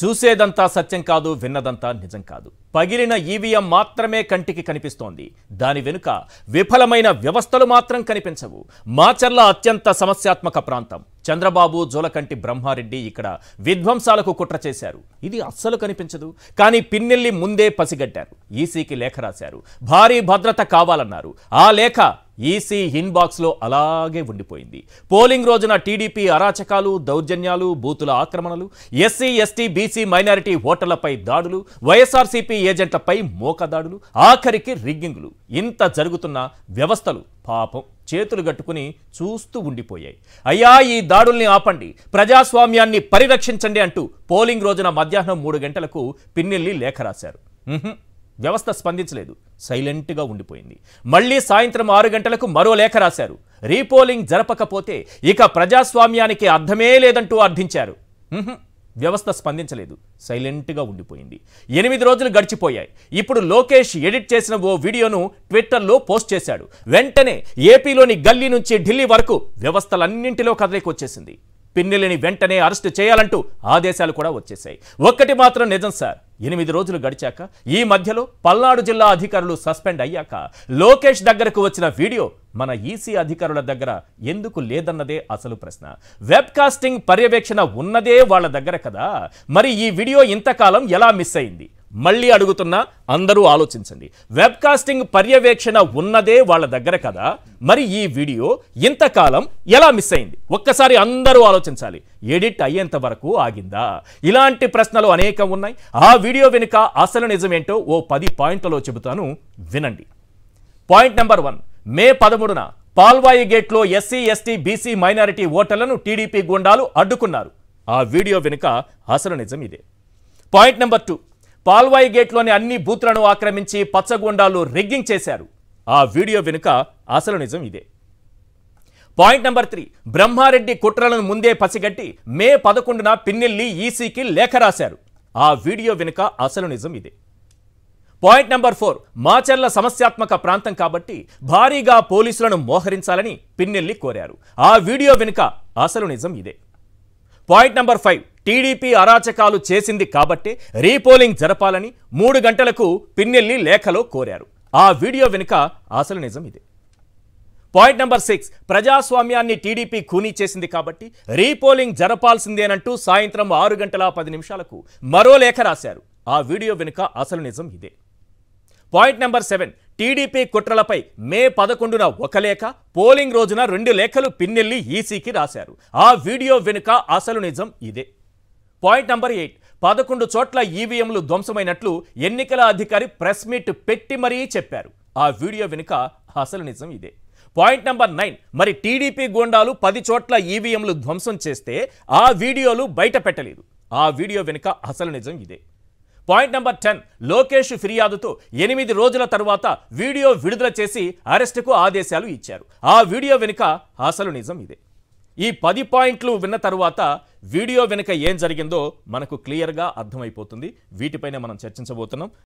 చూసేదంతా సత్యం కాదు విన్నదంతా నిజం కాదు పగిలిన ఈవీఎం మాత్రమే కంటికి కనిపిస్తోంది దాని వెనుక విఫలమైన వ్యవస్థలు మాత్రం కనిపించవు మాచర్ల అత్యంత సమస్యాత్మక ప్రాంతం చంద్రబాబు జోలకంటి బ్రహ్మారెడ్డి ఇక్కడ విధ్వంసాలకు కుట్ర చేశారు ఇది అస్సలు కనిపించదు కానీ పిన్నెల్లి ముందే పసిగట్టారు ఈసీకి లేఖ రాశారు భారీ భద్రత కావాలన్నారు ఆ లేఖ ఈసీ ఇన్బాక్స్లో అలాగే ఉండిపోయింది పోలింగ్ రోజున టీడీపీ అరాచకాలు దౌర్జన్యాలు బూతుల ఆక్రమణలు ఎస్సీ ఎస్టీ బీసీ మైనారిటీ ఓటర్లపై దాడులు వైఎస్ఆర్సీపీ ఏజెంట్లపై మోకదాడులు ఆఖరికి రిగ్గింగ్లు ఇంత జరుగుతున్న వ్యవస్థలు పాపం చేతులు గట్టుకుని చూస్తూ ఉండిపోయాయి అయ్యా ఈ దాడుల్ని ఆపండి ప్రజాస్వామ్యాన్ని పరిరక్షించండి అంటూ పోలింగ్ రోజున మధ్యాహ్నం మూడు గంటలకు పిన్నెల్లి లేఖ రాశారు వ్యవస్థ స్పందించలేదు సైలెంట్గా ఉండిపోయింది మళ్లీ సాయంత్రం ఆరు గంటలకు మరో లేఖ రాశారు రీపోలింగ్ జరపకపోతే ఇక ప్రజాస్వామ్యానికి అర్థమే లేదంటూ అర్థించారు వ్యవస్థ స్పందించలేదు సైలెంట్గా ఉండిపోయింది ఎనిమిది రోజులు గడిచిపోయాయి ఇప్పుడు లోకేష్ ఎడిట్ చేసిన ఓ వీడియోను ట్విట్టర్లో పోస్ట్ చేశాడు వెంటనే ఏపీలోని గల్లీ నుంచి ఢిల్లీ వరకు వ్యవస్థలన్నింటిలో వచ్చేసింది పిన్నెలిని వెంటనే అరెస్టు చేయాలంటూ ఆదేశాలు కూడా వచ్చేశాయి ఒక్కటి మాత్రం నిజం సార్ ఎనిమిది రోజులు గడిచాక ఈ మధ్యలో పల్నాడు జిల్లా అధికారులు సస్పెండ్ అయ్యాక లోకేష్ దగ్గరకు వచ్చిన వీడియో మన ఈసీ అధికారుల దగ్గర ఎందుకు లేదన్నదే అసలు ప్రశ్న వెబ్కాస్టింగ్ పర్యవేక్షణ ఉన్నదే వాళ్ళ దగ్గర కదా మరి ఈ వీడియో ఇంతకాలం ఎలా మిస్ అయింది మళ్ళీ అడుగుతున్నా అందరూ ఆలోచించండి వెబ్కాస్టింగ్ పర్యవేక్షణ ఉన్నదే వాళ్ళ దగ్గర కదా మరి ఈ వీడియో ఇంతకాలం ఎలా మిస్ అయింది ఒక్కసారి అందరూ ఆలోచించాలి ఎడిట్ అయ్యేంత వరకు ఆగిందా ఇలాంటి ప్రశ్నలు అనేకం ఉన్నాయి ఆ వీడియో వెనుక అసలు నిజమేంటో ఓ పది పాయింట్లలో చెబుతాను వినండి పాయింట్ నెంబర్ వన్ మే పదమూడున పాల్వాయి గేట్లో ఎస్సీ ఎస్టీ బీసీ మైనారిటీ ఓటర్లను టీడీపీ గుండాలు అడ్డుకున్నారు ఆ వీడియో వెనుక అసలు నిజం ఇదే పాయింట్ నెంబర్ టూ పాల్వాయి గేట్లోని అన్ని బూత్లను ఆక్రమించి పచ్చగొండాలు రెగ్గింగ్ చేశారు ఆ వీడియో వెనుక అసలు నిజం ఇదే పాయింట్ నెంబర్ త్రీ బ్రహ్మారెడ్డి కుట్రలను ముందే పసిగట్టి మే పదకొండున పిన్నెల్లి ఈసీకి లేఖ రాశారు ఆ వీడియో వెనుక అసలు నిజం ఇదే పాయింట్ నెంబర్ ఫోర్ మాచర్ల సమస్యాత్మక ప్రాంతం కాబట్టి భారీగా పోలీసులను మోహరించాలని పిన్నెల్లి కోరారు ఆ వీడియో వెనుక అసలు నిజం ఇదే పాయింట్ నంబర్ ఫైవ్ టీడీపీ అరాచకాలు చేసింది కాబట్టి రీపోలింగ్ జరపాలని మూడు గంటలకు పిన్నెల్లి లేఖలో కోరారు ఆ వీడియో వెనుక అసలు నిజం ఇదే పాయింట్ నెంబర్ సిక్స్ ప్రజాస్వామ్యాన్ని టీడీపీ ఖూనీ చేసింది కాబట్టి రీపోలింగ్ జరపాల్సిందేనంటూ సాయంత్రం ఆరు గంటల పది నిమిషాలకు మరో లేఖ రాశారు ఆ వీడియో వెనుక అసలు నిజం ఇదే పాయింట్ నెంబర్ సెవెన్ టీడీపీ కుట్రలపై మే పదకొండున ఒక లేఖ పోలింగ్ రోజున రెండు లేఖలు పిన్నెల్లి ఈసీకి రాశారు ఆ వీడియో వెనుక అసలు నిజం ఇదే పాయింట్ నంబర్ ఎయిట్ పదకొండు చోట్ల ఈవీఎంలు ధ్వంసమైనట్లు ఎన్నికల అధికారి ప్రెస్ మీట్ పెట్టి మరీ చెప్పారు ఆ వీడియో వెనుక అసలు నిజం ఇదే పాయింట్ నెంబర్ నైన్ మరి టీడీపీ గోండాలు పది చోట్ల ఈవీఎంలు ధ్వంసం చేస్తే ఆ వీడియోలు బయట పెట్టలేదు ఆ వీడియో వెనుక అసలు నిజం ఇదే పాయింట్ నెంబర్ టెన్ లోకేష్ ఫిర్యాదుతో ఎనిమిది రోజుల తర్వాత వీడియో విడుదల చేసి అరెస్టుకు ఆదేశాలు ఇచ్చారు ఆ వీడియో వెనుక అసలు నిజం ఇదే ఈ పది పాయింట్లు విన్న తర్వాత వీడియో వెనుక ఏం జరిగిందో మనకు క్లియర్గా అర్థమైపోతుంది వీటిపైనే మనం చర్చించబోతున్నాం